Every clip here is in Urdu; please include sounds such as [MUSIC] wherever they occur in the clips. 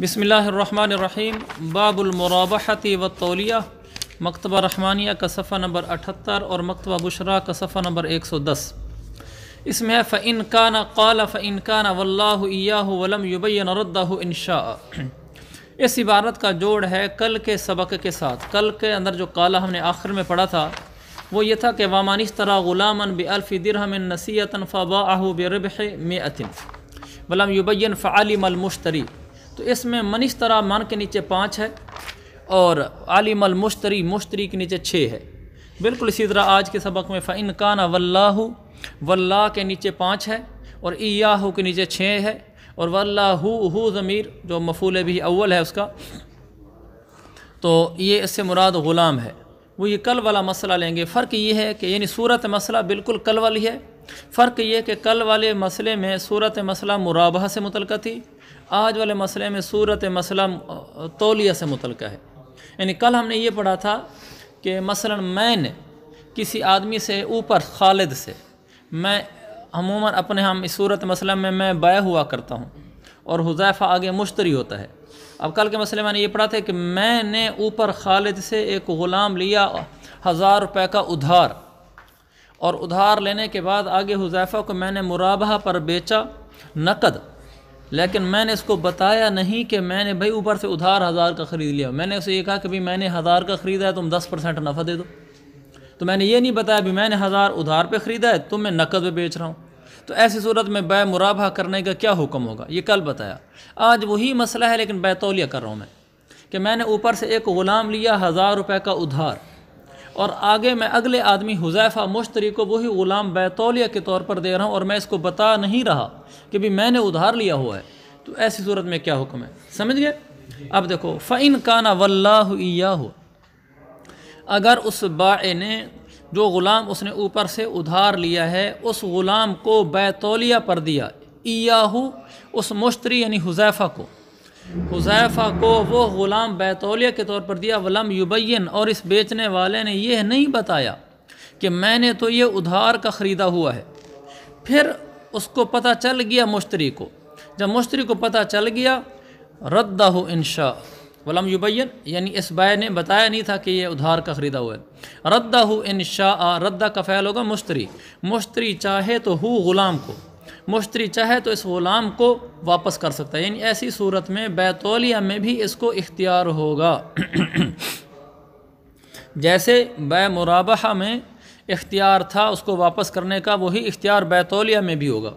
بسم اللہ الرحمن الرحیم باب المرابحتی و تولیہ مکتبہ رحمانیہ کا صفحہ نمبر اٹھتر اور مکتبہ بشرا کا صفحہ نمبر ایک سو دس اس میں فعن کان قال فعن کان و اللہ ولم یبین ردہ انشاء اس عبارت کا جوڑ ہے کل کے سبق کے ساتھ کل کے اندر جو کالا ہم نے آخر میں پڑھا تھا وہ یہ تھا کہ وامانش اس طرح غلاماً بالف درحمن نسیف با بربح میں عطن ولم یوبین فعلی المشتری تو اس میں منشترا من کے نیچے پانچ ہے اور عالم المشتری مشتری کے نیچے چھ ہے بالکل اسی طرح آج کے سبق میں فنکان و اللہ وَلّہ کے نیچے پانچ ہے اور ایاہو کے نیچے چھ ہے اور ہو ضمیر جو مفول بھی اول ہے اس کا تو یہ اس سے مراد غلام ہے وہ یہ کل والا مسئلہ لیں گے فرق یہ ہے کہ یعنی صورت مسئلہ بالکل کل والی ہے فرق یہ کہ کل والے مسئلے میں صورت مسئلہ مرابہ سے متعلقہ تھی آج والے مسئلے میں صورت مسئلہ تولیہ سے متعلقہ ہے یعنی کل ہم نے یہ پڑھا تھا کہ مثلا میں نے کسی آدمی سے اوپر خالد سے میں عموماً اپنے ہم اس صورت مسئلہ میں میں بیع ہوا کرتا ہوں اور حذیفہ آگے مشتری ہوتا ہے اب کل کے مسئلے میں نے یہ پڑھا تھا کہ میں نے اوپر خالد سے ایک غلام لیا ہزار روپے کا ادھار اور ادھار لینے کے بعد آگے حذیفہ کو میں نے مرابہ پر بیچا نقد لیکن میں نے اس کو بتایا نہیں کہ میں نے بھائی اوپر سے ادھار ہزار کا خرید لیا میں نے اسے یہ کہا کہ بھائی میں نے ہزار کا خریدا ہے تم دس پرسینٹ نفع دے دو تو میں نے یہ نہیں بتایا بھی میں نے ہزار ادھار پہ خریدا ہے تم میں نقد پہ بیچ رہا ہوں تو ایسی صورت میں بے مرابحہ کرنے کا کیا حکم ہوگا یہ کل بتایا آج وہی مسئلہ ہے لیکن بے تولیہ کر رہا ہوں میں کہ میں نے اوپر سے ایک غلام لیا ہزار روپے کا ادھار اور آگے میں اگلے آدمی حذیفہ مشتری کو وہی غلام بیتولیہ کے طور پر دے رہا ہوں اور میں اس کو بتا نہیں رہا کہ بھی میں نے ادھار لیا ہوا ہے تو ایسی صورت میں کیا حکم ہے سمجھ گئے اب دیکھو فعن کان والیا اگر اس باع نے جو غلام اس نے اوپر سے ادھار لیا ہے اس غلام کو بیتولیہ پر دیا ایاہو اس مشتری یعنی حذیفہ کو حذیفہ کو وہ غلام بیتولیہ کے طور پر دیا ولم یبین اور اس بیچنے والے نے یہ نہیں بتایا کہ میں نے تو یہ ادھار کا خریدا ہوا ہے پھر اس کو پتہ چل گیا مشتری کو جب مشتری کو پتہ چل گیا ردہ ہو ان ولم یبین یعنی اس بائے نے بتایا نہیں تھا کہ یہ ادھار کا خریدا ہوا ہے ردہ ہو ان ردہ کا فعل ہوگا مشتری مشتری چاہے تو ہو غلام کو مشتری چاہے تو اس غلام کو واپس کر سکتا ہے یعنی ایسی صورت میں بیتولیہ میں بھی اس کو اختیار ہوگا [CLEARS THROAT] جیسے بے مرابحہ میں اختیار تھا اس کو واپس کرنے کا وہی اختیار بیتولیہ میں بھی ہوگا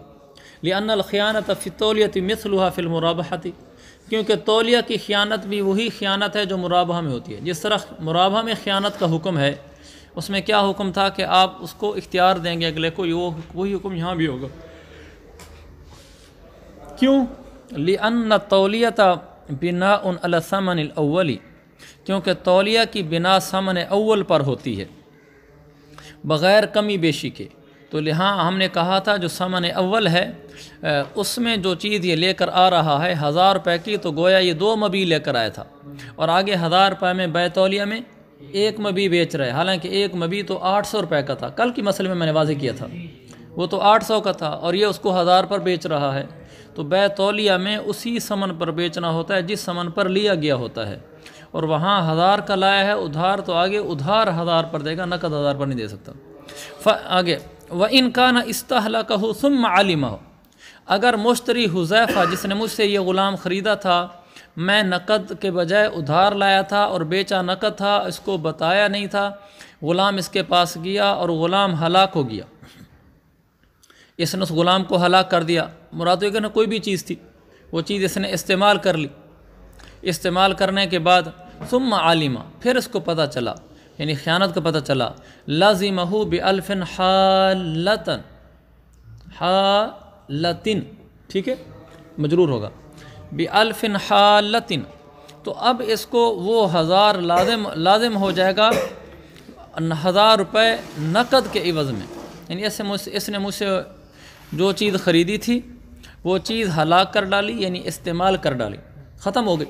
لأن الخیانت فطولیت مثلها فی فلمرابہ تی تولیہ کی خیانت بھی وہی خیانت ہے جو مرابحہ میں ہوتی ہے جس طرح مرابحہ میں خیانت کا حکم ہے اس میں کیا حکم تھا کہ آپ اس کو اختیار دیں گے اگلے کو وہی حکم یہاں بھی ہوگا کیوں لن تولیت بنا السمن الاولی کیونکہ تولیہ کی بنا سمن اول پر ہوتی ہے بغیر کمی بیشی کے تو لہاں ہم نے کہا تھا جو سمن اول ہے اس میں جو چیز یہ لے کر آ رہا ہے ہزار روپے کی تو گویا یہ دو مبی لے کر آیا تھا اور آگے ہزار روپے میں بے تولیہ میں ایک مبی بیچ رہے حالانکہ ایک مبی تو آٹھ سو روپے کا تھا کل کی مسئلے میں میں نے واضح کیا تھا وہ تو آٹھ سو کا تھا اور یہ اس کو ہزار پر بیچ رہا ہے تو تولیہ میں اسی سمن پر بیچنا ہوتا ہے جس سمن پر لیا گیا ہوتا ہے اور وہاں ہزار کا لایا ہے ادھار تو آگے ادھار ہزار پر دے گا نقد ہزار پر نہیں دے سکتا آگے و انکان استحلہ کہ سم عالمہ ہو اگر مشتری حذیفہ جس نے مجھ سے یہ غلام خریدا تھا میں نقد کے بجائے ادھار لایا تھا اور بیچا نقد تھا اس کو بتایا نہیں تھا غلام اس کے پاس گیا اور غلام ہلاک ہو گیا اس نے اس غلام کو ہلاک کر دیا مراد کہ نا کوئی بھی چیز تھی وہ چیز اس نے استعمال کر لی استعمال کرنے کے بعد ثم عالمہ پھر اس کو پتہ چلا یعنی خیانت کا پتہ چلا لازم ہو بے الفن ٹھیک ہے مجرور ہوگا بے الفن تو اب اس کو وہ ہزار لازم لازم ہو جائے گا ہزار روپے نقد کے عوض میں یعنی اس سے اس نے مجھ سے جو چیز خریدی تھی وہ چیز ہلاک کر ڈالی یعنی استعمال کر ڈالی ختم ہو گئی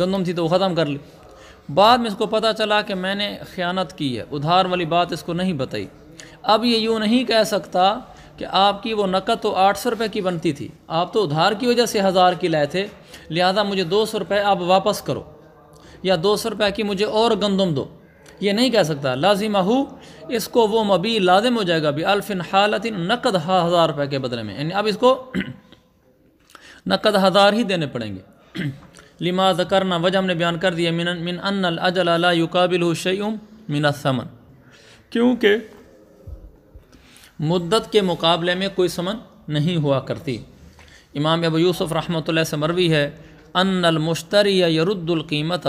گندم تھی تو وہ ختم کر لی بعد میں اس کو پتہ چلا کہ میں نے خیانت کی ہے ادھار والی بات اس کو نہیں بتائی اب یہ یوں نہیں کہہ سکتا کہ آپ کی وہ نقد تو آٹھ سو روپے کی بنتی تھی آپ تو ادھار کی وجہ سے ہزار کی لائے تھے لہذا مجھے دو سو روپے آپ واپس کرو یا دو سو روپے کی مجھے اور گندم دو یہ نہیں کہہ سکتا لازم ہو اس کو وہ مبی لازم ہو جائے گا بھی الفن حالت نقد ہزار روپے کے بدلے میں یعنی اب اس کو [CLEARS THROAT] نقد ہزار ہی دینے پڑیں گے [CLEARS THROAT] لما وجہ ہم نے بیان کر دیا من من ان لا اجلاقل شیوم مینا سمن کیونکہ مدت کے مقابلے میں کوئی سمن نہیں ہوا کرتی امام ابو یوسف رحمۃ اللہ سے مروی ہے ان المشتری یرد القیمت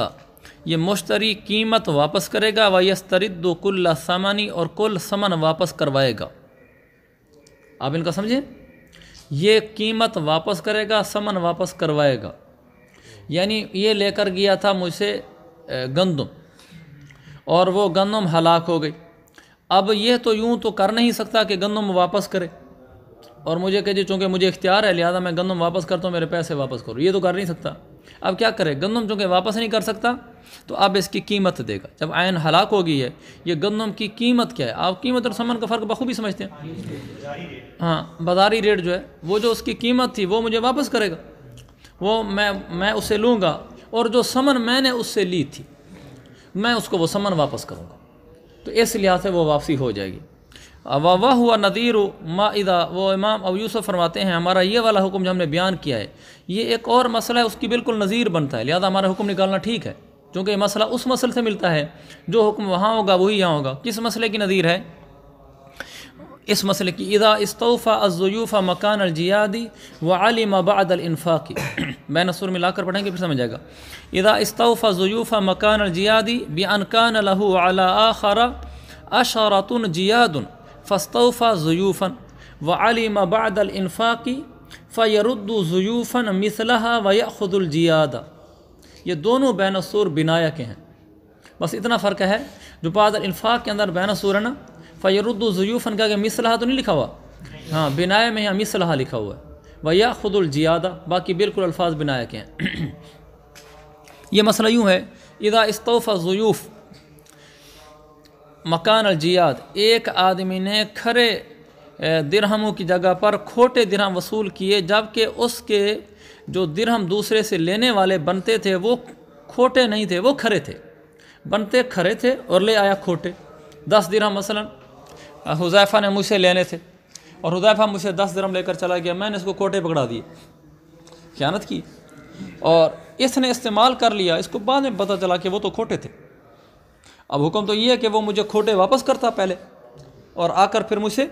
یہ مشتری قیمت واپس کرے گا و یسترد و کل سامانی اور کل سمن واپس کروائے گا آپ ان کا سمجھیں یہ قیمت واپس کرے گا سمن واپس کروائے گا یعنی یہ لے کر گیا تھا مجھ سے گندم اور وہ گندم ہلاک ہو گئی اب یہ تو یوں تو کر نہیں سکتا کہ گندم واپس کرے اور مجھے کہ جی چونکہ مجھے اختیار ہے لہذا میں گندم واپس کرتا ہوں میرے پیسے واپس کرو یہ تو کر نہیں سکتا اب کیا کرے گندم چونکہ واپس نہیں کر سکتا تو اب اس کی قیمت دے گا جب آئین ہلاک ہو گئی ہے یہ گندم کی قیمت کیا ہے آپ قیمت اور سمن کا فرق بخوبی سمجھتے ہیں ہاں بازاری ریٹ جو ہے وہ جو اس کی قیمت تھی وہ مجھے واپس کرے گا وہ میں میں اسے لوں گا اور جو سمن میں نے اس سے لی تھی میں اس کو وہ سمن واپس کروں گا تو اس لحاظ سے وہ واپسی ہو جائے گی وہ ہوا نذیر و ما ادا وہ امام ابو یوسف فرماتے ہیں ہمارا یہ والا حکم جو ہم نے بیان کیا ہے یہ ایک اور مسئلہ ہے اس کی بالکل نظیر بنتا ہے لہذا ہمارا حکم نکالنا ٹھیک ہے چونکہ یہ مسئلہ اس مسئلے سے ملتا ہے جو حکم وہاں ہوگا وہی یہاں ہوگا کس مسئلے کی نظیر ہے اس مسئلے کی ادا استعفی ازیوفا مکان الجیادی و علی مبا دد [COUGHS] میں نصور ملا کر پڑھیں گے پھر سمجھ جائے گا ادا اسطوفہ ضیوفہ مکان الجیادی لہو اعلیٰ آخر اشعرات جیادن فصطوفیٰ ضیوفن و علی مباد الفا کی ضیوفن الزیوفن و ود الجیادہ یہ دونوں بین بینسور بنایا کے ہیں بس اتنا فرق ہے جو بعد الفاق کے اندر بین ہے نا فیرد ضیوفن کا کہ مصلاحہ تو نہیں لکھا ہوا ہاں بنایا میں یہاں مصلاحہ لکھا ہوا ہے یا خد الجیادہ باقی بالکل الفاظ بنایا کے ہیں [CLEARS THROAT] یہ مسئلہ یوں ہے ادا استعفا ضیوف مکان الجیاد ایک آدمی نے کھرے درہموں کی جگہ پر کھوٹے درہم وصول کیے جبکہ اس کے جو درہم دوسرے سے لینے والے بنتے تھے وہ کھوٹے نہیں تھے وہ کھرے تھے بنتے کھرے تھے اور لے آیا کھوٹے دس درہم مثلا حذائفہ نے مجھ سے لینے تھے اور حذیفہ سے دس درہم لے کر چلا گیا میں نے اس کو کھوٹے پکڑا دیے خیانت کی اور اس نے استعمال کر لیا اس کو بعد میں پتہ چلا کہ وہ تو کھوٹے تھے اب حکم تو یہ ہے کہ وہ مجھے کھوٹے واپس کرتا پہلے اور آ کر پھر مجھ سے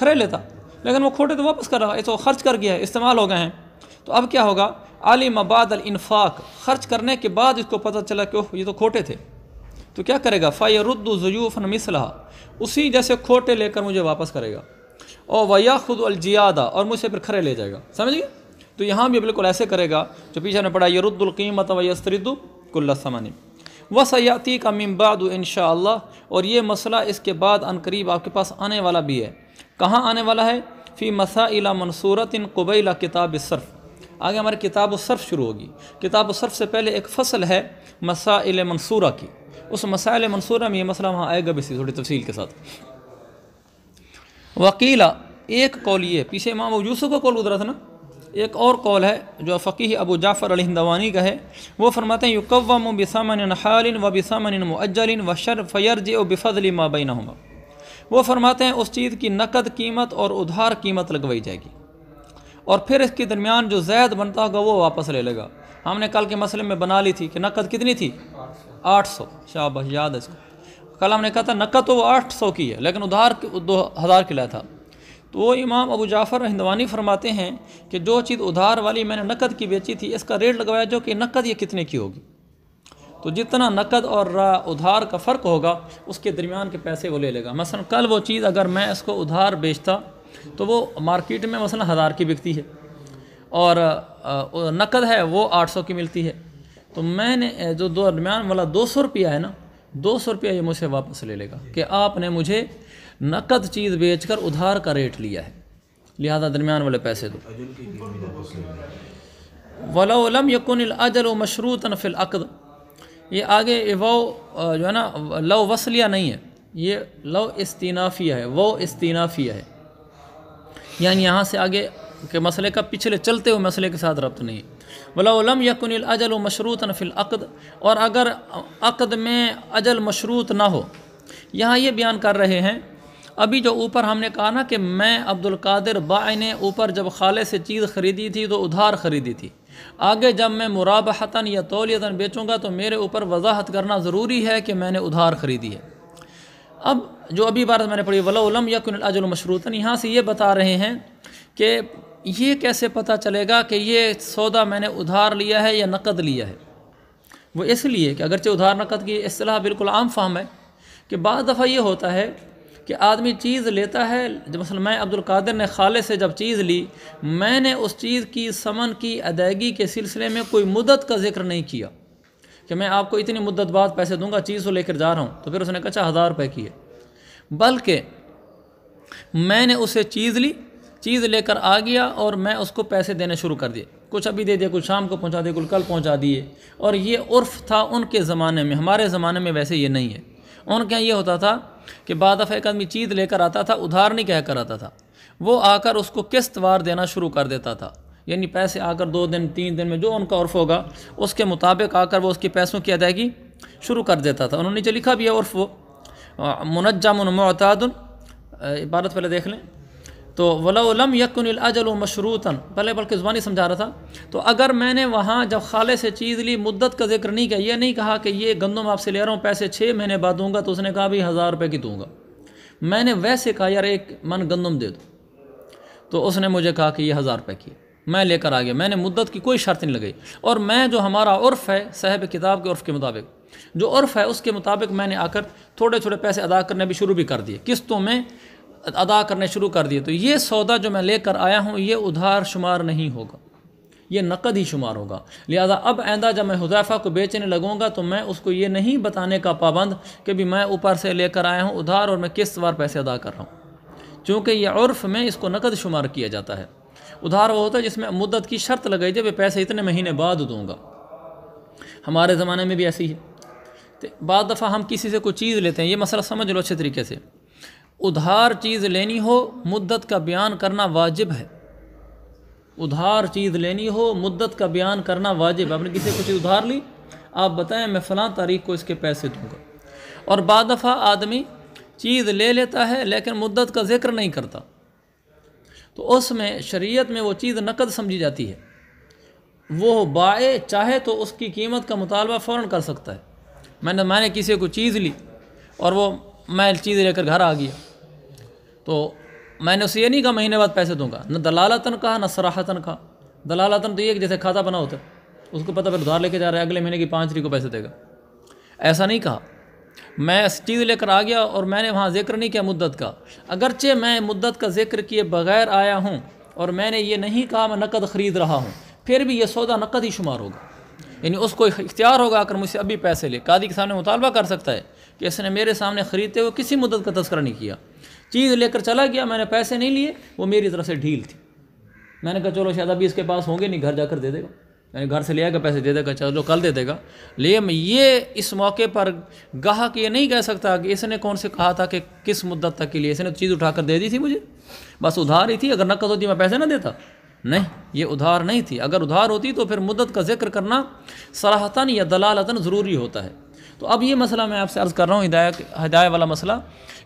کھڑے لیتا لیکن وہ کھوٹے تو واپس کر رہا ہے تو خرچ کر گیا ہے استعمال ہو گئے ہیں تو اب کیا ہوگا عالم مباد الانفاق خرچ کرنے کے بعد اس کو پتہ چلا کہ یہ تو کھوٹے تھے تو کیا کرے گا فعیر الزوف ضیوف اصلاح اسی جیسے کھوٹے لے کر مجھے واپس کرے گا او ویا خود الجیادہ اور سے پھر کھڑے لے جائے گا سمجھ گئے تو یہاں بھی بالکل ایسے کرے گا جو پیچھے نے پڑھا یہ رد القیمت کلّہ سمانی وسیاتی کا ممباد ان شاء اللہ اور یہ مسئلہ اس کے بعد قریب آپ کے پاس آنے والا بھی ہے کہاں آنے والا ہے فی مسا منصورت منصورت قبیلہ کتاب صرف آگے ہماری کتاب و صرف شروع ہوگی کتاب و صرف سے پہلے ایک فصل ہے مسائل منصورہ کی اس مسائل منصورہ میں یہ مسئلہ وہاں آئے گا بھی تھوڑی تفصیل کے ساتھ وکیلا ایک کال یہ پیچھے امام یوسف کا کال ادھرا تھا نا ایک اور قول ہے جو فقیح ابو جعفر علندوانی کا ہے وہ فرماتے ہیں یقوم بسامن حال و بسامن معجل و شر فیرج و بفضلی ما بینہما وہ فرماتے ہیں اس چیز کی نقد قیمت اور ادھار قیمت لگوائی جائے گی اور پھر اس کے درمیان جو زید بنتا ہوگا وہ واپس لے لے گا ہم نے کل کے مسئلے میں بنا لی تھی کہ نقد کتنی تھی آٹھ سو شابہ یاد ہے اس کو کل ہم نے کہا تھا نقد تو وہ آٹھ سو کی ہے لیکن ادھار دو ہزار لیا تھا تو وہ امام ابو جعفر ہندوانی فرماتے ہیں کہ جو چیز ادھار والی میں نے نقد کی بیچی تھی اس کا ریٹ لگوایا جو کہ نقد یہ کتنے کی ہوگی تو جتنا نقد اور ادھار کا فرق ہوگا اس کے درمیان کے پیسے وہ لے لے گا مثلا کل وہ چیز اگر میں اس کو ادھار بیچتا تو وہ مارکیٹ میں مثلا ہزار کی بکتی ہے اور نقد ہے وہ آٹھ سو کی ملتی ہے تو میں نے جو درمیان والا دو سو روپیہ ہے نا دو سو روپیہ یہ مجھ سے واپس لے لے گا کہ آپ نے مجھے نقد چیز بیچ کر ادھار کا ریٹ لیا ہے لہذا درمیان والے پیسے دو ولا یقن الجل و مشروط فی العقد یہ آگے وہ جو ہے نا لو وصلیہ نہیں ہے یہ لو استینافیہ ہے وہ استینافیہ ہے یعنی یہاں سے آگے کے مسئلے کا پچھلے چلتے ہوئے مسئلے کے ساتھ ربط نہیں ولا یقن الجل و مشروط نف القد اور اگر عقد میں اجل مشروط نہ ہو یہاں یہ بیان کر رہے ہیں ابھی جو اوپر ہم نے کہا نا کہ میں عبد القادر با نے اوپر جب خالے سے چیز خریدی تھی تو ادھار خریدی تھی آگے جب میں مرابحتاً یا تولیتاً بیچوں گا تو میرے اوپر وضاحت کرنا ضروری ہے کہ میں نے ادھار خریدی ہے اب جو ابھی بارت میں نے پڑھی ہے ولاعلام یا کنج المشروتاً یہاں سے یہ بتا رہے ہیں کہ یہ کیسے پتہ چلے گا کہ یہ سودا میں نے ادھار لیا ہے یا نقد لیا ہے وہ اس لیے کہ اگرچہ ادھار نقد کی اصطلاح بالکل عام فہم ہے کہ بعض دفعہ یہ ہوتا ہے کہ آدمی چیز لیتا ہے جب میں عبد القادر نے خالے سے جب چیز لی میں نے اس چیز کی سمن کی ادائیگی کے سلسلے میں کوئی مدت کا ذکر نہیں کیا کہ میں آپ کو اتنی مدت بعد پیسے دوں گا چیز کو لے کر جا رہا ہوں تو پھر اس نے اچھا ہزار روپے کی ہے بلکہ میں نے اسے چیز لی چیز لے کر آ گیا اور میں اس کو پیسے دینے شروع کر دیے کچھ ابھی دے دیا کچھ شام کو پہنچا دیے کچھ کل پہنچا دیے اور یہ عرف تھا ان کے زمانے میں ہمارے زمانے میں ویسے یہ نہیں ہے ان کے یہاں یہ ہوتا تھا کہ بعد دفعہ ایک آدمی چیز لے کر آتا تھا ادھار نہیں کہہ کر آتا تھا وہ آ کر اس کو قسط وار دینا شروع کر دیتا تھا یعنی پیسے آ کر دو دن تین دن میں جو ان کا عرف ہوگا اس کے مطابق آ کر وہ اس کے پیسوں کی ادائیگی شروع کر دیتا تھا انہوں نے نیچے لکھا بھی ہے عرف وہ منجم معتاد عبارت پہلے دیکھ لیں تو یقن الجل و بلے پہلے بلکہ زبانی سمجھا رہا تھا تو اگر میں نے وہاں جب خالے سے چیز لی مدت کا ذکر نہیں کیا یہ نہیں کہا کہ یہ گندم آپ سے لے رہا ہوں پیسے چھ مہینے بعد دوں گا تو اس نے کہا بھی ہزار روپے کی دوں گا میں نے ویسے کہا یار ایک من گندم دے دو تو اس نے مجھے کہا کہ یہ ہزار روپے کی میں لے کر آ گیا میں نے مدت کی کوئی شرط نہیں لگائی اور میں جو ہمارا عرف ہے صحب کتاب کے عرف کے مطابق جو عرف ہے اس کے مطابق میں نے آ کر تھوڑے تھوڑے پیسے ادا کرنے بھی شروع بھی کر دیے قسطوں میں ادا کرنے شروع کر دیے تو یہ سودا جو میں لے کر آیا ہوں یہ ادھار شمار نہیں ہوگا یہ نقد ہی شمار ہوگا لہذا اب آئندہ جب میں حذیفہ کو بیچنے لگوں گا تو میں اس کو یہ نہیں بتانے کا پابند کہ بھی میں اوپر سے لے کر آیا ہوں ادھار اور میں کس بار پیسے ادا کر رہا ہوں چونکہ یہ عرف میں اس کو نقد شمار کیا جاتا ہے ادھار وہ ہوتا ہے جس میں مدت کی شرط لگائی جائے میں پیسے اتنے مہینے بعد دوں گا ہمارے زمانے میں بھی ایسی ہے بعض دفعہ ہم کسی سے کوئی چیز لیتے ہیں یہ مسئلہ سمجھ لو اچھے طریقے سے ادھار چیز لینی ہو مدت کا بیان کرنا واجب ہے ادھار چیز لینی ہو مدت کا بیان کرنا واجب اپنے کسی کو چیز ادھار لی آپ بتائیں میں فلاں تاریخ کو اس کے پیسے دوں گا اور دفعہ آدمی چیز لے لیتا ہے لیکن مدت کا ذکر نہیں کرتا تو اس میں شریعت میں وہ چیز نقد سمجھی جاتی ہے وہ بائے چاہے تو اس کی قیمت کا مطالبہ فوراً کر سکتا ہے میں نے میں نے کسی کو چیز لی اور وہ میں چیز لے کر گھر آ گیا تو میں نے اسے یہ نہیں کہا مہینے بعد پیسے دوں گا نہ دلالتن کہا نہ سراہتن کہا دلالتن تو یہ کہ جیسے کھاتا بنا ہوتا ہے اس کو پتہ پھر ادھار لے کے جا رہا ہے اگلے مہینے کی پانچ تاریخ کو پیسے دے گا ایسا نہیں کہا میں چیز لے کر آ گیا اور میں نے وہاں ذکر نہیں کیا مدت کا اگرچہ میں مدت کا ذکر کیے بغیر آیا ہوں اور میں نے یہ نہیں کہا میں نقد خرید رہا ہوں پھر بھی یہ سودا نقد ہی شمار ہوگا یعنی اس کو اختیار ہوگا اگر کر مجھ سے ابھی پیسے لے قادی کے سامنے مطالبہ کر سکتا ہے کہ اس نے میرے سامنے خریدتے ہوئے کسی مدت کا تذکرہ نہیں کیا چیز لے کر چلا گیا میں نے پیسے نہیں لیے وہ میری طرح سے ڈھیل تھی میں نے کہا چلو شاید ابھی اس کے پاس ہوں گے نہیں گھر جا کر دے دے گا میں نے گھر سے لے آئے گا پیسے دے دے گا چلو کل دے دے گا لیکن یہ اس موقع پر گاہک یہ نہیں کہہ سکتا کہ اس نے کون سے کہا تھا کہ کس مدت تک کے لیے اس نے چیز اٹھا کر دے دی تھی مجھے بس ادھار ہی تھی اگر نقد ہوتی میں پیسے نہ دیتا نہیں یہ ادھار نہیں تھی اگر ادھار ہوتی تو پھر مدت کا ذکر کرنا صلاحتاً یا دلالتاً ضروری ہوتا ہے تو اب یہ مسئلہ میں آپ سے عرض کر رہا ہوں ہدایہ ہدایہ والا مسئلہ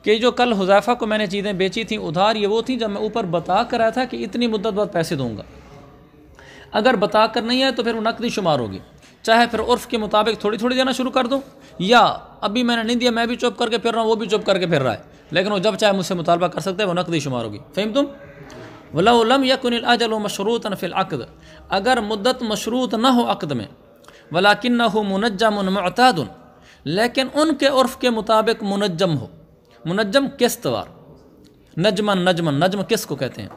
کہ جو کل حذیفہ کو میں نے چیزیں بیچی تھیں ادھار یہ وہ تھیں جب میں اوپر بتا کر آیا تھا کہ اتنی مدت بعد پیسے دوں گا اگر بتا کر نہیں آئے تو پھر وہ نقدی شمار ہوگی چاہے پھر عرف کے مطابق تھوڑی تھوڑی دینا شروع کر دوں یا ابھی میں نے نہیں دیا میں بھی چپ کر کے پھر رہا ہوں وہ بھی چپ کر کے پھر رہا ہے لیکن وہ جب چاہے مجھ سے مطالبہ کر سکتے ہیں وہ نقدی شمار ہوگی فہم تم ولام یقن اجل و مشروط فی العقد اگر مدت مشروط نہ ہو عقد میں نہ ہو منجم معتاد لیکن ان کے عرف کے مطابق منجم ہو منجم قسطوار وار نجم نجم کس کو کہتے ہیں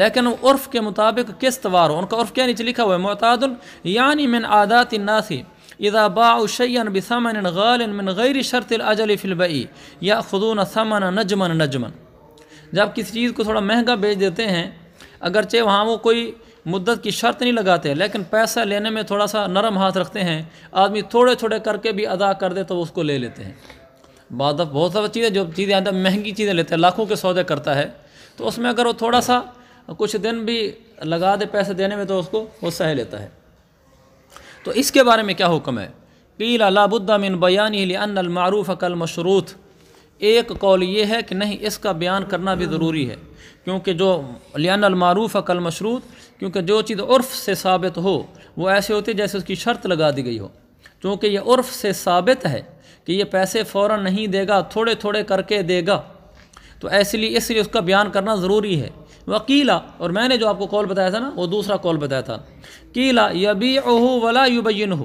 لیکن وہ عرف کے مطابق قسطوار ہو ان کا عرف کیا نیچے لکھا ہوا ہے معتاد یعنی من عادات الناسی اذا باعوا شيئا بثمن غال من غیر شرط الاجل في یا ياخذون ثمن نجما نجما جب کسی چیز کو تھوڑا مہنگا بیچ دیتے ہیں اگرچہ وہاں وہ کوئی مدت کی شرط نہیں لگاتے لیکن پیسہ لینے میں تھوڑا سا نرم ہاتھ رکھتے ہیں آدمی تھوڑے تھوڑے کر کے بھی ادا کر دے تو اس کو لے لیتے ہیں بعض بہت ساری چیزیں جو چیزیں مہنگی چیزیں لیتے ہیں لاکھوں کے سودے کرتا ہے تو اس میں اگر وہ تھوڑا سا کچھ دن بھی لگا دے پیسے دینے میں تو اس کو وہ سہ لیتا ہے تو اس کے بارے میں کیا حکم ہے قیل لاب من بیانی علی ان المعروف کل مشروط ایک قول یہ ہے کہ نہیں اس کا بیان کرنا بھی ضروری ہے کیونکہ جو لیان المعروف کل مشروط کیونکہ جو چیز عرف سے ثابت ہو وہ ایسے ہوتی ہے جیسے اس کی شرط لگا دی گئی ہو چونکہ یہ عرف سے ثابت ہے کہ یہ پیسے فوراً نہیں دے گا تھوڑے تھوڑے کر کے دے گا تو ایس لیے اس لیے اس کا بیان کرنا ضروری ہے وہ کیلا اور میں نے جو آپ کو کال بتایا تھا نا وہ دوسرا کال بتایا تھا کیلا یبی اہو ولا یو ہو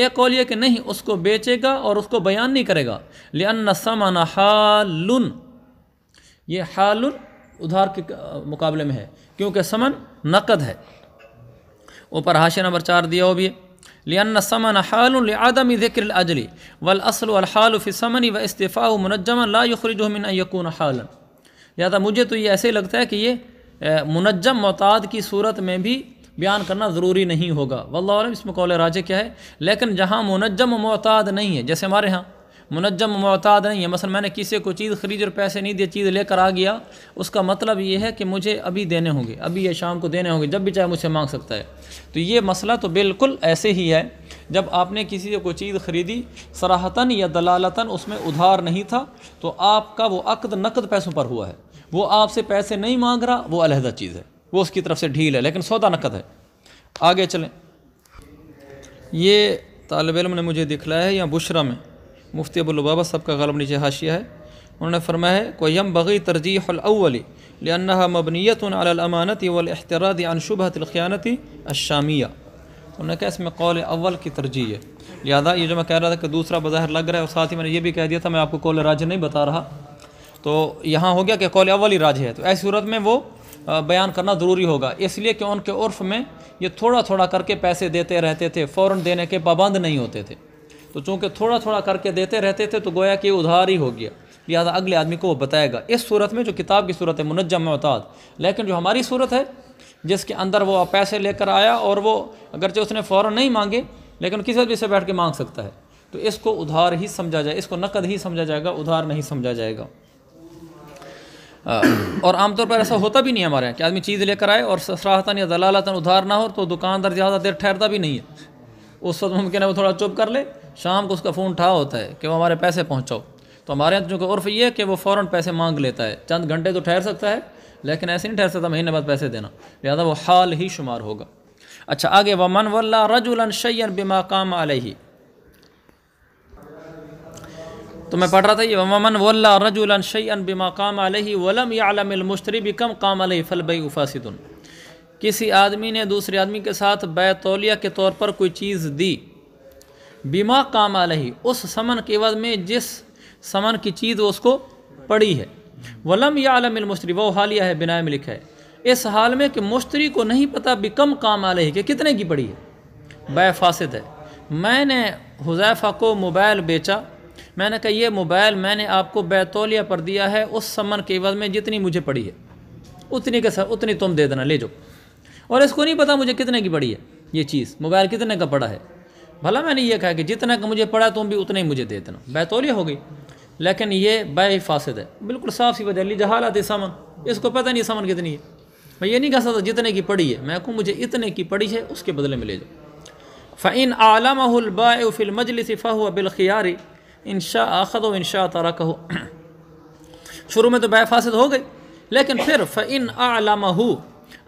ایک قول یہ کہ نہیں اس کو بیچے گا اور اس کو بیان نہیں کرے گا لن سمن ہال یہ ہالن ادھار کے مقابلے میں ہے کیونکہ سمن نقد ہے اوپر حاشی نمبر چار دیا ہو بھی لن سمن العدم ذکر اجلی ولسل و فی سمن و استفاع منجمن لاجونا یقون حالن لہٰذا مجھے تو یہ ایسے ہی لگتا ہے کہ یہ منجم معتاد کی صورت میں بھی بیان کرنا ضروری نہیں ہوگا واللہ عالم اس میں قول راجے کیا ہے لیکن جہاں منجم و معتاد نہیں ہے جیسے ہمارے ہاں منجم و معتاد نہیں ہے مثلا میں نے کسی کو چیز خرید اور پیسے نہیں دیے چیز لے کر آ گیا اس کا مطلب یہ ہے کہ مجھے ابھی دینے ہوں گے ابھی یا شام کو دینے ہوں گے جب بھی چاہے مجھ سے مانگ سکتا ہے تو یہ مسئلہ تو بالکل ایسے ہی ہے جب آپ نے کسی کو چیز خریدی سراہتاً یا دلالتاً اس میں ادھار نہیں تھا تو آپ کا وہ عقد نقد پیسوں پر ہوا ہے وہ آپ سے پیسے نہیں مانگ رہا وہ علیحدہ چیز ہے وہ اس کی طرف سے ڈھیل ہے لیکن سودا نقد ہے آگے چلیں یہ طالب علم نے مجھے دکھلایا ہے یہاں بشرا میں مفتی ابو البابا صاحب کا غالب نیچے حاشیہ ہے انہوں نے فرمایا ہے کو یم بغی ترجیح الاولی لانہا مبنیت علی الامانت والاحتراد عن انشبہ تلخیانتی الشامیہ انہوں نے کہا اس میں قول اول کی ترجیح ہے لہذا یہ جو میں کہہ رہا تھا کہ دوسرا بظاہر لگ رہا ہے اور ساتھ ہی میں نے یہ بھی کہہ دیا تھا میں آپ کو قول راج نہیں بتا رہا تو یہاں ہو گیا کہ قول اول ہی راج ہے تو ایسی صورت میں وہ بیان کرنا ضروری ہوگا اس لیے کہ ان کے عرف میں یہ تھوڑا تھوڑا کر کے پیسے دیتے رہتے تھے فوراً دینے کے پابند نہیں ہوتے تھے تو چونکہ تھوڑا تھوڑا کر کے دیتے رہتے تھے تو گویا کہ ادھار ہی ہو گیا لہٰذا اگلے آدمی کو وہ بتائے گا اس صورت میں جو کتاب کی صورت ہے منجم معتاد لیکن جو ہماری صورت ہے جس کے اندر وہ پیسے لے کر آیا اور وہ اگرچہ اس نے فوراً نہیں مانگے لیکن کسی بھی سے بیٹھ کے مانگ سکتا ہے تو اس کو ادھار ہی سمجھا جائے اس کو نقد ہی سمجھا جائے گا ادھار نہیں سمجھا جائے گا اور عام طور پر ایسا ہوتا بھی نہیں ہمارے یہاں کہ آدمی چیز لے کر آئے اور سراہتاً یا دلالتاً ادھار نہ ہو تو دکاندار زیادہ دیر ٹھہرتا بھی نہیں ہے اس وقت ممکن ہے وہ تھوڑا چپ کر لے شام کو اس کا فون ٹھا ہوتا ہے کہ وہ ہمارے پیسے پہنچاؤ تو ہمارے یہاں جو عرف یہ ہے کہ وہ فوراً پیسے مانگ لیتا ہے چند گھنٹے تو ٹھہر سکتا ہے لیکن ایسے نہیں ٹھہر سکتا مہینے بعد پیسے دینا لہٰذا وہ حال ہی شمار ہوگا اچھا آگے و من و اللہ رج الن شین بے ماکام علیہ تو میں پڑھ رہا تھا یہ ومن و اللہ رج ان بما کام علیہ ولم یا عالم المشتری بکم کم کام علیہ فل بائی کسی آدمی نے دوسرے آدمی کے ساتھ بے تولیہ کے طور پر کوئی چیز دی بما کام علیہ اس سمن کے عوض میں جس سمن کی چیز اس کو پڑی ہے ولم یا عالم المشتری وہ حالیہ ہے بنا لکھا ہے اس حال میں کہ مشتری کو نہیں پتہ بکم کم کام علیہ کہ کتنے کی پڑی ہے بے فاسد ہے میں نے حذیفہ کو موبائل بیچا میں نے کہا یہ موبائل میں نے آپ کو بیتولیہ پر دیا ہے اس سمن کے عوض میں جتنی مجھے پڑی ہے اتنی کے ساتھ اتنی تم دے دینا لے جاؤ اور اس کو نہیں پتا مجھے کتنے کی پڑی ہے یہ چیز موبائل کتنے کا پڑا ہے بھلا میں نے یہ کہا کہ جتنے کا مجھے پڑا تم بھی اتنے ہی مجھے دے دینا بیتولیہ ہو گئی لیکن یہ بے فاسد ہے بالکل صاف سی وجہ لیجہالات سامان اس کو پتہ نہیں سمن کتنی ہے میں یہ نہیں کہہ سکتا جتنے کی پڑی ہے میں کہوں مجھے اتنے کی پڑی ہے اس کے بدلے میں لے جاؤ فعین عالم مہ البا فل مجلس فہ بالخیاری انشاء آخد و انشاء کہو شروع میں تو بے فاسد ہو گئی لیکن پھر فعن علم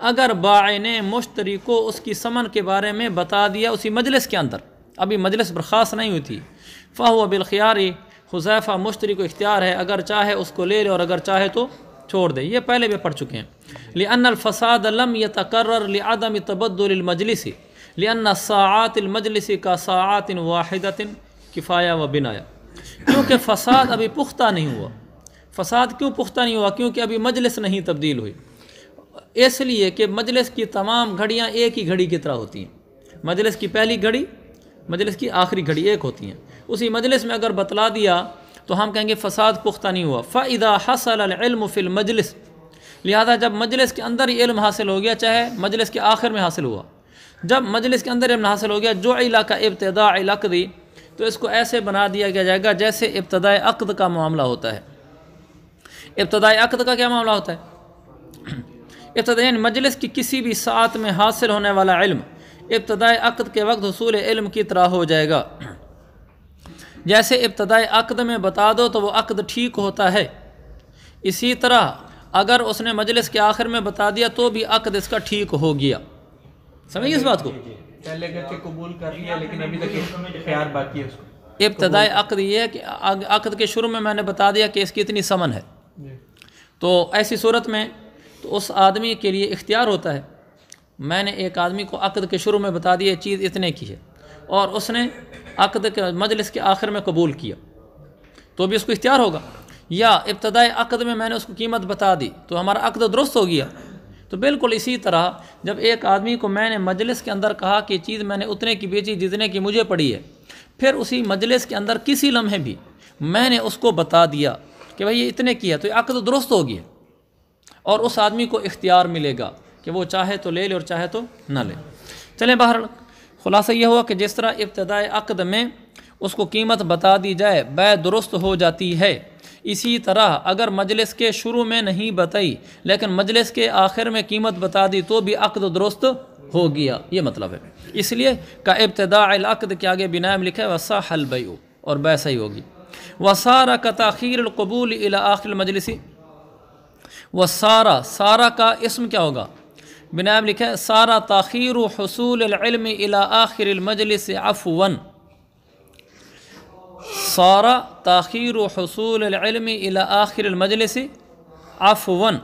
اگر بائے نے مشتری کو اس کی سمن کے بارے میں بتا دیا اسی مجلس کے اندر ابھی مجلس برخاست نہیں ہوئی تھی فحو بالخیاری حذیفہ مشتری کو اختیار ہے اگر چاہے اس کو لے لے اور اگر چاہے تو چھوڑ دے یہ پہلے بھی پڑھ چکے ہیں لی الفساد لم ی لعدم تبدل المجلس تبد ساعات المجلس کا ساعات الواحدن کفایہ و بنایا کیونکہ فساد ابھی پختہ نہیں ہوا فساد کیوں پختہ نہیں ہوا کیونکہ ابھی مجلس نہیں تبدیل ہوئی اس لیے کہ مجلس کی تمام گھڑیاں ایک ہی گھڑی کی طرح ہوتی ہیں مجلس کی پہلی گھڑی مجلس کی آخری گھڑی ایک ہوتی ہیں اسی مجلس میں اگر بتلا دیا تو ہم کہیں گے فساد پختہ نہیں ہوا فَإِذَا حصل الْعِلْمُ فِي الْمَجْلِسِ لہذا جب مجلس کے اندر ہی علم حاصل ہو گیا چاہے مجلس کے آخر میں حاصل ہوا جب مجلس کے اندر علم حاصل ہو گیا جو علاقہ ابتدا علاق دی تو اس کو ایسے بنا دیا گیا جائے گا جیسے ابتدائے عقد کا معاملہ ہوتا ہے ابتدائی عقد کا کیا معاملہ ہوتا ہے یعنی مجلس کی کسی بھی ساتھ میں حاصل ہونے والا علم ابتداء عقد کے وقت حصول علم کی طرح ہو جائے گا جیسے ابتدائی عقد میں بتا دو تو وہ عقد ٹھیک ہوتا ہے اسی طرح اگر اس نے مجلس کے آخر میں بتا دیا تو بھی عقد اس کا ٹھیک ہو گیا سمجھ اس بات کو جی، جی، جی۔ ابتدائی عقد یہ ہے کہ عقد کے شروع میں میں نے بتا دیا کہ اس کی اتنی سمن ہے جی۔ تو ایسی صورت میں تو اس آدمی کے لیے اختیار ہوتا ہے میں نے ایک آدمی کو عقد کے شروع میں بتا دیا یہ چیز اتنے کی ہے اور اس نے عقد کے مجلس کے آخر میں قبول کیا تو بھی اس کو اختیار ہوگا یا ابتدائی عقد میں میں نے اس کو قیمت بتا دی تو ہمارا عقد درست ہو گیا تو بالکل اسی طرح جب ایک آدمی کو میں نے مجلس کے اندر کہا کہ چیز میں نے اتنے کی بیچی جتنے کی مجھے پڑی ہے پھر اسی مجلس کے اندر کسی لمحے بھی میں نے اس کو بتا دیا کہ بھائی اتنے کی ہے تو یہ عقد درست ہو گیا اور اس آدمی کو اختیار ملے گا کہ وہ چاہے تو لے لے اور چاہے تو نہ لے چلیں باہر خلاصہ یہ ہوا کہ جس طرح ابتدائے عقد میں اس کو قیمت بتا دی جائے بے درست ہو جاتی ہے اسی طرح اگر مجلس کے شروع میں نہیں بتائی لیکن مجلس کے آخر میں قیمت بتا دی تو بھی عقد درست ہو گیا یہ مطلب ہے اس لیے کا ابتدا العقد کے آگے بنام لکھے وسا حل بیو اور بیسا ہی ہوگی وسارا کا تاخیر القبول العآخل مجلسی و سارا سارا کا اسم کیا ہوگا بناعم لکھے سارا تاخیر حصول العلم الى آخر المجلس عفواً سارا تاخیر و حصول العلم الى آخر المجلس عفون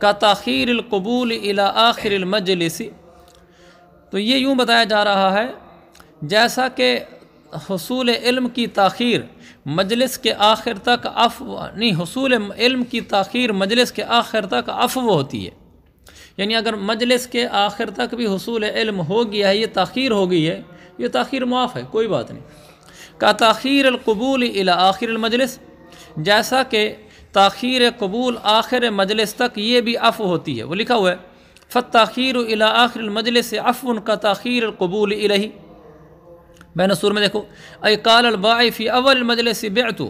کا تاخیر القبول الى آخر المجلس تو یہ یوں بتایا جا رہا ہے جیسا کہ حصول علم کی تاخیر مجلس کے آخر تک اف نہیں حصول علم کی تاخیر مجلس کے آخر تک افو ہوتی ہے یعنی اگر مجلس کے آخر تک بھی حصول علم ہو گیا ہے یہ تاخیر ہو گئی ہے یہ تاخیر معاف ہے کوئی بات نہیں کا تاخیر القبول آخر المجلس جیسا کہ تاخیر قبول آخر مجلس تک یہ بھی عف ہوتی ہے وہ لکھا ہوا ہے فت تاخیر آخر المجلس ان کا تاخیر القبول الہی بین سور میں دیکھو اے کال فی اول المجلس بعتو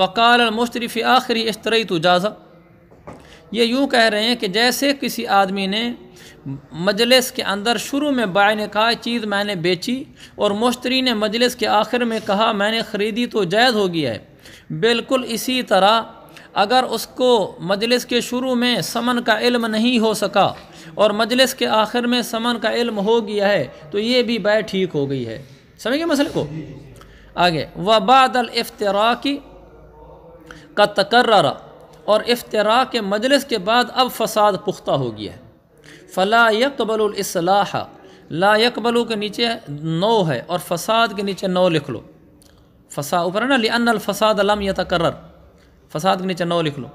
وقال المشتری فی آخری اشتریتو جازا یہ یوں کہہ رہے ہیں کہ جیسے کسی آدمی نے مجلس کے اندر شروع میں نے کہا چیز میں نے بیچی اور مشتری نے مجلس کے آخر میں کہا میں نے خریدی تو جائز ہو گیا ہے بالکل اسی طرح اگر اس کو مجلس کے شروع میں سمن کا علم نہیں ہو سکا اور مجلس کے آخر میں سمن کا علم ہو گیا ہے تو یہ بھی بائیں ٹھیک ہو گئی ہے سمجھ گئے مسئلے کو جی، جی، جی۔ آگے و بعد الفطرا کی کا تقررہ اور افطرا کے مجلس کے بعد اب فساد پختہ ہو گیا ہے فلا یکبل لا یکبلو کے نیچے نو ہے اور فساد کے نیچے نو لکھ لو فسا اوپر ہے نا ان الفساد علم یتکرر فساد کے نیچے نو لکھ لو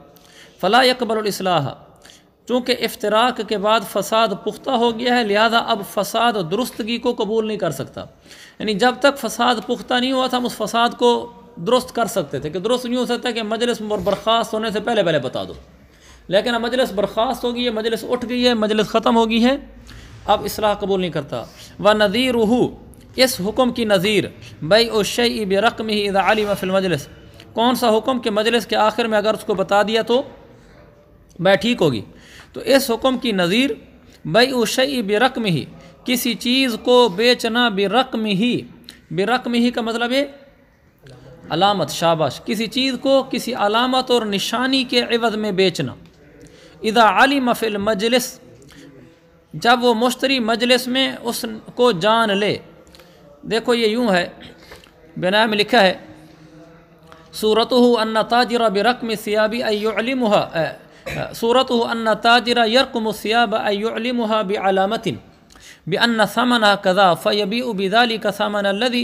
فلا یکبل الاصلاح چونکہ افتراق کے بعد فساد پختہ ہو گیا ہے لہذا اب فساد درستگی کو قبول نہیں کر سکتا یعنی جب تک فساد پختہ نہیں ہوا تھا ہم اس فساد کو درست کر سکتے تھے کہ درست نہیں ہو سکتا کہ مجلس اور برخاست ہونے سے پہلے پہلے بتا دو لیکن اب مجلس برخاست ہو گئی ہے مجلس اٹھ گئی ہے مجلس ختم ہو گئی اب اصلاح قبول نہیں کرتا و نظیر ہو اس حکم کی نظیر بے او بے رقم ہی دا عالم و کون سا حکم کہ مجلس کے آخر میں اگر اس کو بتا دیا تو بے ٹھیک ہوگی تو اس حکم کی نظیر بے او بے رقم ہی کسی چیز کو بیچنا رقم ہی رقم ہی کا مطلب ہے علامت شاباش کسی چیز کو کسی علامت اور نشانی کے عوض میں بیچنا اذا علی مفل مجلس جب وہ مشتری مجلس میں اس کو جان لے دیکھو یہ یوں ہے بنا میں لکھا ہے صورت ہو ان تاجر برقم سیاب علمہ صورت ہو ان تاجرہ یرقم سیاب علیمحا بلامتن بأن سمانا كذا فيبيع بذلك ثمن الذي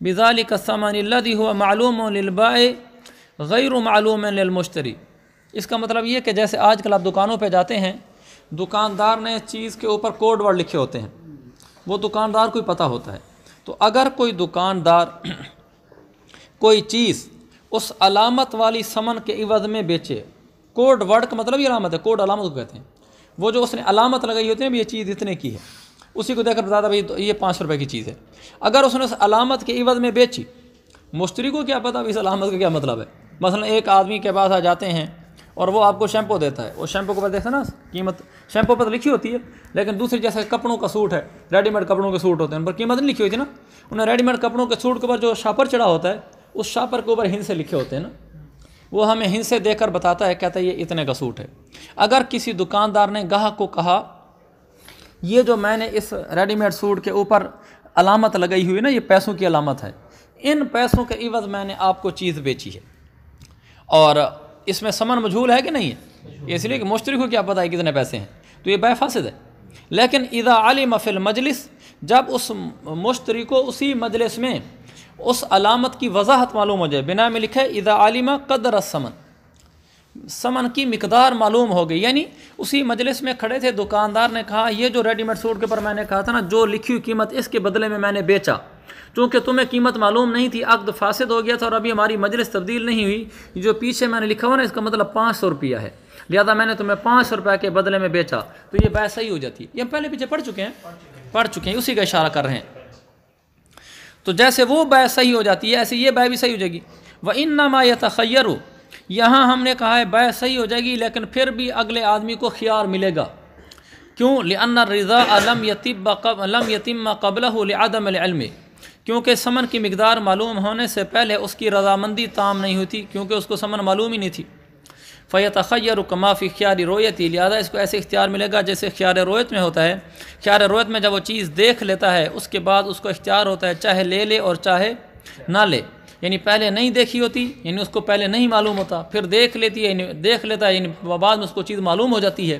بذلك الثمن الذي هو معلوم للبائع غير معلوم للمشتري غیر اس کا مطلب یہ کہ جیسے آج کل آپ دکانوں پہ جاتے ہیں دکاندار نے چیز کے اوپر کوڈ ورڈ لکھے ہوتے ہیں وہ دکاندار کو ہی پتہ ہوتا ہے تو اگر کوئی دکاندار کوئی چیز اس علامت والی سمن کے عوض میں بیچے کوڈ ورڈ کا مطلب یہ علامت ہے کوڈ علامت کو کہتے ہیں وہ جو اس نے علامت لگائی ہوتی ہے یہ چیز اتنے کی ہے اسی کو دیکھ کر بتاتا بھائی یہ پانچ روپے کی چیز ہے اگر اس نے اس علامت کے عوض میں بیچی مشتری کو کیا پتہ اس علامت کا کیا مطلب ہے مثلا ایک آدمی کے پاس آ جاتے ہیں اور وہ آپ کو شیمپو دیتا ہے وہ شیمپو کے پاس دیکھا نا قیمت شیمپو پہ تو لکھی ہوتی ہے لیکن دوسری جیسے کپڑوں کا سوٹ ہے ریڈی میڈ کپڑوں کے سوٹ ہوتے ہیں ان پر قیمت نہیں لکھی ہوتی تھی نا انہیں ریڈی میڈ کپڑوں کے سوٹ کے اوپر جو شاپر چڑھا ہوتا ہے اس شاپر کے اوپر ہنسے لکھے ہوتے ہیں نا وہ ہمیں ہنسے دے کر بتاتا ہے کہتا ہے یہ اتنے کا سوٹ ہے اگر کسی دکاندار نے گاہک کو کہا یہ جو میں نے اس ریڈی میڈ سوٹ کے اوپر علامت لگائی ہوئی نا یہ پیسوں کی علامت ہے ان پیسوں کے عوض میں نے آپ کو چیز بیچی ہے اور اس میں سمن مجھول ہے کہ نہیں ہے اس لیے کہ مشتری کو کیا پتہ ہے کتنے پیسے ہیں تو یہ بے فاسد ہے لیکن اذا عالم فل مجلس جب اس مشتری کو اسی مجلس میں اس علامت کی وضاحت معلوم ہو جائے بنا میں لکھے ادا عالمہ قدر سمن سمن کی مقدار معلوم ہو گئی یعنی اسی مجلس میں کھڑے تھے دکاندار نے کہا یہ جو ریڈی میڈ سوٹ کے اوپر میں نے کہا تھا نا جو لکھی ہوئی قیمت اس کے بدلے میں میں نے بیچا چونکہ تمہیں قیمت معلوم نہیں تھی عقد فاسد ہو گیا تھا اور ابھی ہماری مجلس تبدیل نہیں ہوئی جو پیچھے میں نے لکھا ہوا نا اس کا مطلب پانچ سو روپیہ ہے لہذا میں نے تمہیں پانچ سو روپیہ کے بدلے میں بیچا تو یہ بحث صحیح ہو جاتی ہے ہم پہلے پیچھے پڑھ چکے ہیں پڑھ چکے ہیں اسی کا اشارہ کر رہے ہیں تو جیسے وہ بحث صحیح ہو جاتی ہے ایسے یہ بحث بھی صحیح ہو جائے گی وہ ان نما تخیر ہو یہاں ہم نے کہا ہے بحث صحیح ہو جائے گی لیکن پھر بھی اگلے آدمی کو خیال ملے گا کیوں لے ان رضا قبل ہو لدم کیونکہ سمن کی مقدار معلوم ہونے سے پہلے اس کی رضامندی تام نہیں ہوتی کیونکہ اس کو سمن معلوم ہی نہیں تھی فیت خیر رکمافی خیال خیاری ہی لہٰذا اس کو ایسے اختیار ملے گا جیسے خیار رویت میں ہوتا ہے خیار رویت میں جب وہ چیز دیکھ لیتا ہے اس کے بعد اس کو اختیار ہوتا ہے چاہے لے لے اور چاہے نہ لے یعنی پہلے نہیں دیکھی ہوتی یعنی اس کو پہلے نہیں معلوم ہوتا پھر دیکھ لیتی ہے یعنی دیکھ لیتا ہے یعنی بعد میں اس کو چیز معلوم ہو جاتی ہے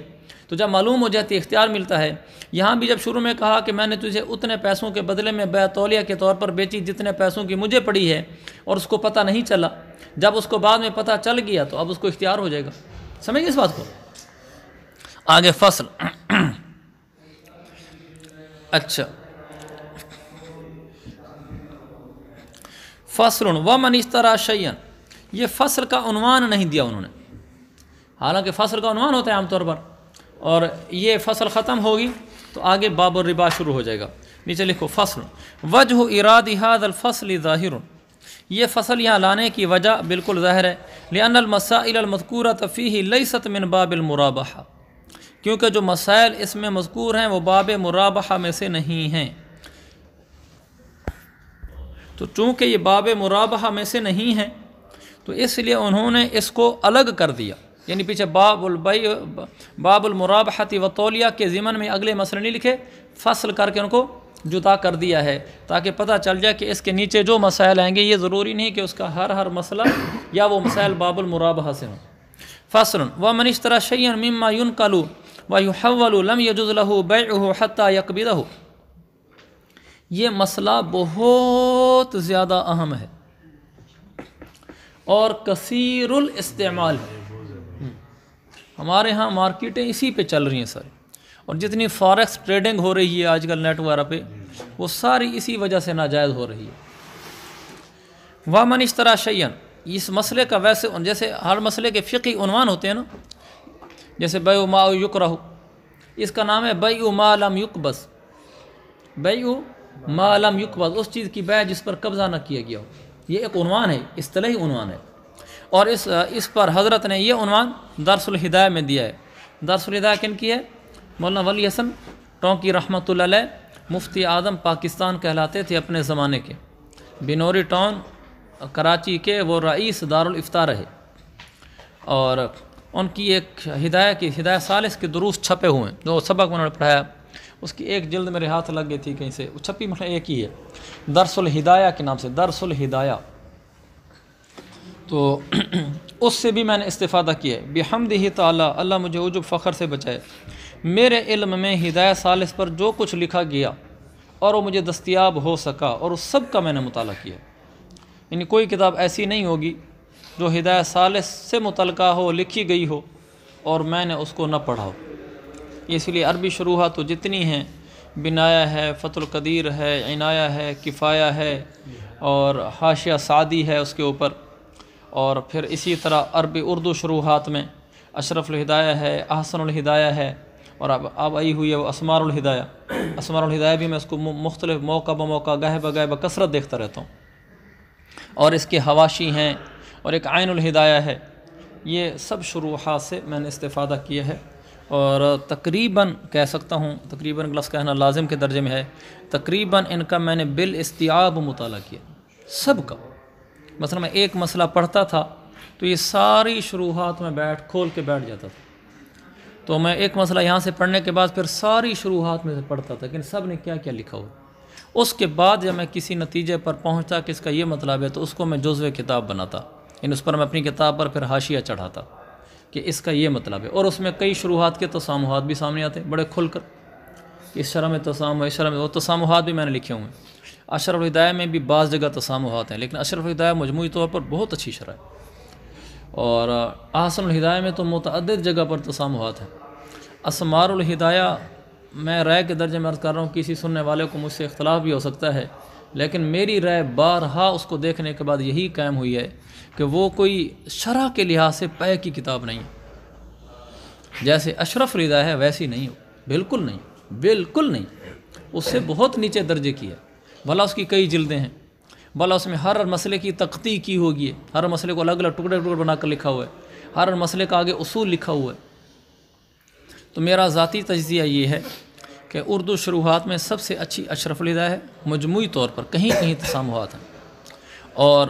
تو جب معلوم ہو جاتی اختیار ملتا ہے یہاں بھی جب شروع میں کہا کہ میں نے تجھے اتنے پیسوں کے بدلے میں بیتولیہ کے طور پر بیچی جتنے پیسوں کی مجھے پڑی ہے اور اس کو پتہ نہیں چلا جب اس کو بعد میں پتہ چل گیا تو اب اس کو اختیار ہو جائے گا سمجھ گئے اس بات کو آگے فصل اچھا فصل و منیشترا شیئن یہ فصل کا عنوان نہیں دیا انہوں نے حالانکہ فصل کا عنوان ہوتا ہے عام طور پر اور یہ فصل ختم ہوگی تو آگے باب ربا شروع ہو جائے گا نیچے لکھو فصل وجہ اراد ہاد الفصل ظاہر یہ فصل یہاں لانے کی وجہ بالکل ظاہر ہے لیان المسائل المذکور تفیح لئی من باب المرابہ کیونکہ جو مسائل اس میں مذکور ہیں وہ باب مرابحہ میں سے نہیں ہیں تو چونکہ یہ باب مرابحہ میں سے نہیں ہیں تو اس لیے انہوں نے اس کو الگ کر دیا یعنی پیچھے باب البئی باب المرابحتی وطولیہ کے ضمن میں اگلے نہیں لکھے فصل کر کے ان کو جدا کر دیا ہے تاکہ پتہ چل جائے کہ اس کے نیچے جو مسائل آئیں گے یہ ضروری نہیں کہ اس کا ہر ہر مسئلہ یا وہ مسائل باب المرابحہ سے ہوں فصل و منشترا شیئن مما یون کالو و حو لم یجز لہو بے حتٰ یکبیدہ ہو یہ مسئلہ بہت زیادہ اہم ہے اور کثیر الاستعمال ہے ہمارے ہاں مارکیٹیں اسی پہ چل رہی ہیں ساری اور جتنی فاریکس ٹریڈنگ ہو رہی ہے آج کل نیٹ وغیرہ پہ وہ ساری اسی وجہ سے ناجائز ہو رہی ہے وامن اس طرح شیئن اس مسئلے کا ویسے جیسے ہر مسئلے کے فقی عنوان ہوتے ہیں نا جیسے بے او یق رہو اس کا نام ہے بے ما لم یک بس بے ما لم یق بس اس چیز کی بیع جس پر قبضہ نہ کیا گیا ہو یہ ایک عنوان ہے اصطلاحی عنوان ہے اور اس اس پر حضرت نے یہ عنوان درس الہدایہ میں دیا ہے درس الہدایہ کن کی ہے مولانا ولی حسن ٹونکی رحمت اللہ علیہ مفتی اعظم پاکستان کہلاتے تھے اپنے زمانے کے بنوری ٹون کراچی کے وہ رئیس دارالافت رہے اور ان کی ایک ہدایہ کی ہدایہ سالس کے دروس چھپے ہوئے ہیں جو سبق انہوں نے پڑھایا اس کی ایک جلد میرے ہاتھ لگ گئی تھی کہیں سے وہ چھپی مطلب ایک ہی ہے درس الہدایہ کے نام سے درس الہدایہ تو [CLEARS THROAT] اس سے بھی میں نے استفادہ کیا بحمد ہی تعالیٰ اللہ مجھے عجب فخر سے بچائے میرے علم میں ہدایہ سالس پر جو کچھ لکھا گیا اور وہ مجھے دستیاب ہو سکا اور اس سب کا میں نے مطالعہ کیا یعنی کوئی کتاب ایسی نہیں ہوگی جو ہدایہ سالس سے متعلقہ ہو لکھی گئی ہو اور میں نے اس کو نہ پڑھا ہو اس لیے عربی شروحات تو جتنی ہیں بنایا ہے فت القدیر ہے عنایا ہے کفایہ ہے اور حاشیہ سعدی ہے اس کے اوپر اور پھر اسی طرح عربی اردو شروحات میں اشرف الہدایہ ہے احسن الہدایہ ہے اور اب اب آئی ہوئی ہے وہ اسمار الہدایہ اسمار الہدایہ بھی میں اس کو مختلف موقع بموقع موقع گہ بکثرت دیکھتا رہتا ہوں اور اس کے حواشی ہیں اور ایک عین الہدایہ ہے یہ سب شروحات سے میں نے استفادہ کیا ہے اور تقریباً کہہ سکتا ہوں تقریباً لفظ کہنا لازم کے درجے میں ہے تقریباً ان کا میں نے بال استیاب مطالعہ کیا سب کا مثلا میں ایک مسئلہ پڑھتا تھا تو یہ ساری شروحات میں بیٹھ کھول کے بیٹھ جاتا تھا تو میں ایک مسئلہ یہاں سے پڑھنے کے بعد پھر ساری شروحات میں پڑھتا تھا کہ سب نے کیا کیا لکھا ہو اس کے بعد جب میں کسی نتیجے پر پہنچتا کہ اس کا یہ مطلب ہے تو اس کو میں جزو کتاب بناتا یعنی اس پر میں اپنی کتاب پر پھر حاشیہ چڑھاتا کہ اس کا یہ مطلب ہے اور اس میں کئی شروحات کے تو بھی سامنے آتے ہیں بڑے کھل کر کہ اس میں تسام اس شرح میں وہ تصامہات بھی میں نے لکھے ہوئے ہیں اشرف الہدایہ میں بھی بعض جگہ تسام ہیں لیکن اشرف الہدایہ مجموعی طور پر بہت اچھی شرح ہے اور احسن الہدایہ میں تو متعدد جگہ پر تسام ہیں اسمار الہدایہ میں رائے کے درجے میں عرض کر رہا ہوں کسی سننے والے کو مجھ سے اختلاف بھی ہو سکتا ہے لیکن میری رائے بارہا اس کو دیکھنے کے بعد یہی قائم ہوئی ہے کہ وہ کوئی شرح کے لحاظ سے پے کی کتاب نہیں ہے جیسے اشرف ردا ہے ویسی نہیں ہو بالکل نہیں بالکل نہیں اس سے بہت نیچے درجے کی ہے بھلا اس کی کئی جلدیں ہیں بھلا اس میں ہر مسئلے کی تختی کی ہوگی ہے ہر مسئلے کو الگ الگ ٹکڑے ٹکڑے بنا کر لکھا ہوا ہے ہر مسئلے کا آگے اصول لکھا ہوا ہے تو میرا ذاتی تجزیہ یہ ہے کہ اردو شروحات میں سب سے اچھی اشرف لدہ ہے مجموعی طور پر کہیں کہیں تقسام ہوا تھا اور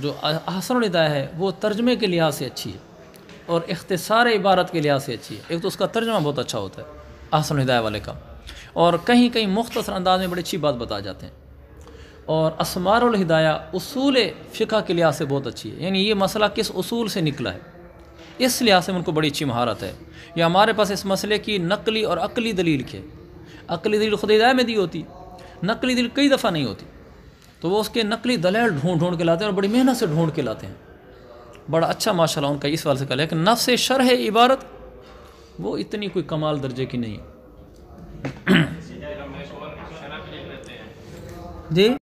جو احسن الدا ہے وہ ترجمے کے لحاظ سے اچھی ہے اور اختصار عبارت کے لحاظ سے اچھی ہے ایک تو اس کا ترجمہ بہت اچھا ہوتا ہے احسن الداء والے کا اور کہیں کہیں مختصر انداز میں بڑی اچھی بات بتا جاتے ہیں اور اسمار الہدایہ اصول فقہ کے لحاظ سے بہت اچھی ہے یعنی یہ مسئلہ کس اصول سے نکلا ہے اس لحاظ سے ان کو بڑی اچھی مہارت ہے یا ہمارے پاس اس مسئلے کی نقلی اور عقلی دلیل کے عقلی دلیل خود ہدایہ میں دی ہوتی نقلی دلیل کئی دفعہ نہیں ہوتی تو وہ اس کے نقلی دلیل ڈھونڈ ڈھونڈ کے لاتے ہیں اور بڑی محنت سے ڈھونڈ کے لاتے ہیں بڑا اچھا ماشاء اللہ ان کا اس سوال سے کہا لیکن کہ نفس شرح عبارت وہ اتنی کوئی کمال درجے کی نہیں ہے جی